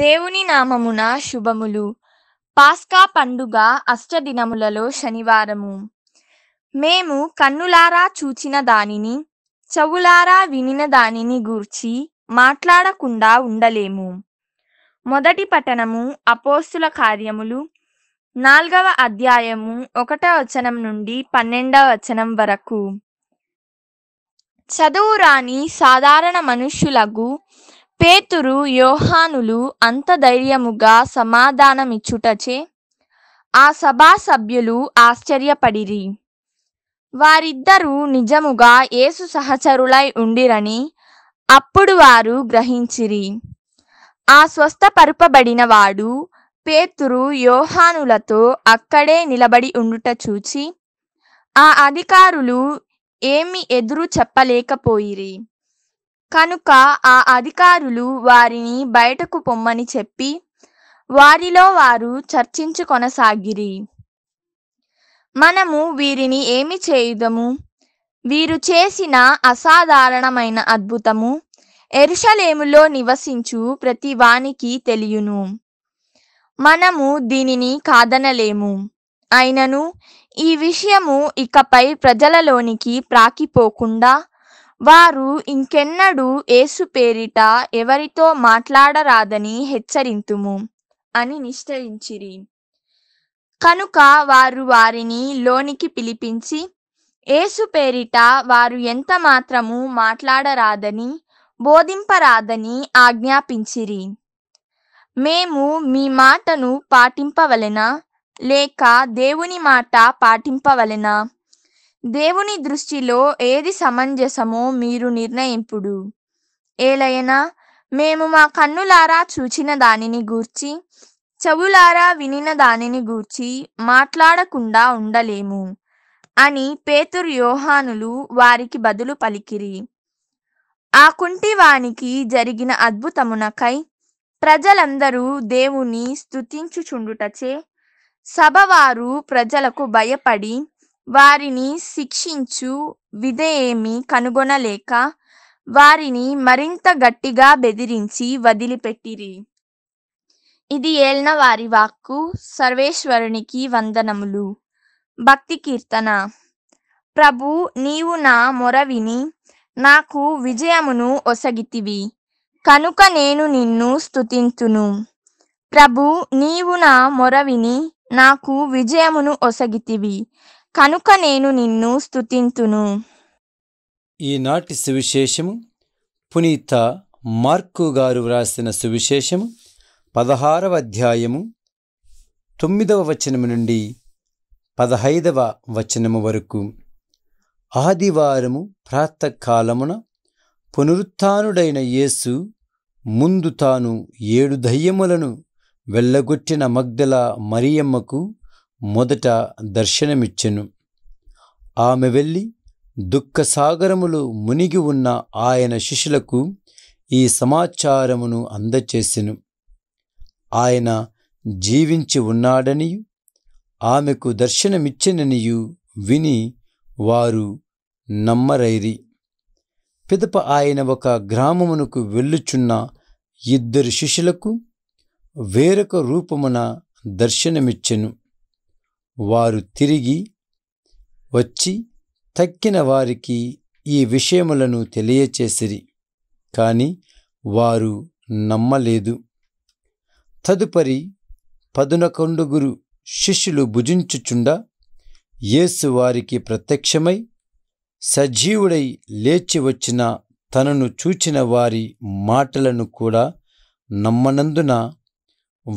దేవుని నామమున శుభములు పాస్కా పండుగ అష్టదినములలో శనివారము మేము కన్నులారా చూచిన దానిని చవులారా వినిన దానిని గూర్చి మాట్లాడకుండా ఉండలేము మొదటి పట్టణము అపోస్తుల కార్యములు నాల్గవ అధ్యాయము ఒకటవ వచనం నుండి పన్నెండవ వచనం వరకు చదువురాని సాధారణ మనుష్యులకు పేతురు యోహానులు అంత ధైర్యముగా సమాధానమిచ్చుటచే ఆ సభా సభ్యులు ఆశ్చర్యపడిరి వారిద్దరూ నిజముగా ఏసు సహచరులై ఉండిరని అప్పుడు వారు గ్రహించిరి ఆ స్వస్థపరుపబడిన వాడు పేతురు యోహానులతో అక్కడే నిలబడి ఉండుట చూచి ఆ అధికారులు ఏమి ఎదురు చెప్పలేకపోయిరి కనుక ఆ అధికారులు వారిని బయటకు పొమ్మని చెప్పి వారిలో వారు చర్చించు కొనసాగిరి మనము వీరిని ఏమి చేయుదము వీరు చేసిన అసాధారణమైన అద్భుతము ఎరుషలేములో నివసించు ప్రతి వానికి తెలియను మనము దీనిని కాదనలేము అయినను ఈ విషయము ఇకపై ప్రజలలోనికి ప్రాకిపోకుండా వారు ఇంకెన్నడూ ఏసు పేరిట ఎవరితో మాట్లాడరాదని హెచ్చరింతుము అని నిశ్చయించిరి కనుక వారు వారిని లోనికి పిలిపించి ఏసు పేరిట వారు ఎంత మాత్రము మాట్లాడరాదని బోధింపరాదని ఆజ్ఞాపించిరి మేము మీ మాటను పాటింపవలెనా లేక దేవుని మాట పాటింపవలెనా దేవుని దృష్టిలో ఏది సమంజసమో మీరు నిర్ణయింపుడు ఏలైనా మేము మా కన్నులారా చూచిన దానిని గూర్చి చెవులారా వినిన దానిని గూర్చి మాట్లాడకుండా ఉండలేము అని పేతురు యోహానులు వారికి బదులు పలికిరి ఆ కుంటివానికి జరిగిన అద్భుతమునకై ప్రజలందరూ దేవుని స్థుతించుచుండుటచే సభవారు ప్రజలకు భయపడి వారిని శిక్షించు విధేయమి కనుగొనలేక వారిని మరింత గట్టిగా బెదిరించి వదిలిపెట్టిరి ఇది ఏలిన వారి వాక్కు సర్వేశ్వరునికి వందనములు భక్తి కీర్తన ప్రభు నీవు నా మొర విని నాకు విజయమును ఒసగితివి కనుక నేను నిన్ను స్తుతించును ప్రభు నీవు నా మొర నాకు విజయమును ఒసగితివి కనుక నేను నిన్ను స్తుతింతును ఈనాటి సువిశేషము పునీత మార్కు గారు వ్రాసిన సువిశేషము పదహారవ అధ్యాయము తొమ్మిదవ వచనము నుండి పదహైదవ వచనము వరకు ఆదివారము ప్రాతకాలమున పునరుత్డైన యేసు ముందు తాను ఏడు దయ్యములను వెళ్ళగొట్టిన మగ్దల మరియమ్మకు మొదట దర్శనమిచ్చెను ఆమె వెళ్ళి దుఃఖసాగరములు మునిగి ఉన్న ఆయన శిష్యులకు ఈ సమాచారమును అందచేసెను ఆయన జీవించి ఉన్నాడనియు ఆమెకు దర్శనమిచ్చిననియు విని వారు నమ్మరైరి పిదప ఆయన ఒక గ్రామమునకు వెళ్ళుచున్న ఇద్దరు శిష్యులకు వేరొక రూపమున దర్శనమిచ్చెను వారు తిరిగి వచ్చి తక్కిన వారికి ఈ విషయములను తెలియచేసిరి కాని వారు నమ్మలేదు తదుపరి పదునకొండుగురు శిష్యులు భుజించుచుండా యేసు వారికి ప్రత్యక్షమై సజీవుడై లేచి వచ్చిన తనను చూచిన వారి మాటలను కూడా నమ్మనందున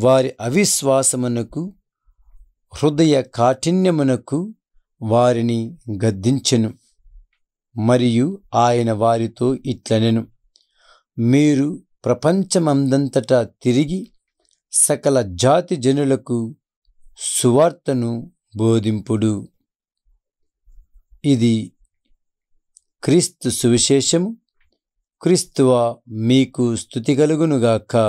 వారి అవిశ్వాసమునకు హృదయ కాఠిన్యమునకు వారిని గద్దించెను మరియు ఆయన వారితో ఇట్లనెను మీరు ప్రపంచమందంతటా తిరిగి సకల జాతి జనులకు సువార్తను బోధింపుడు ఇది క్రీస్తు సువిశేషము క్రీస్తువా మీకు స్థుతి కలుగునుగాక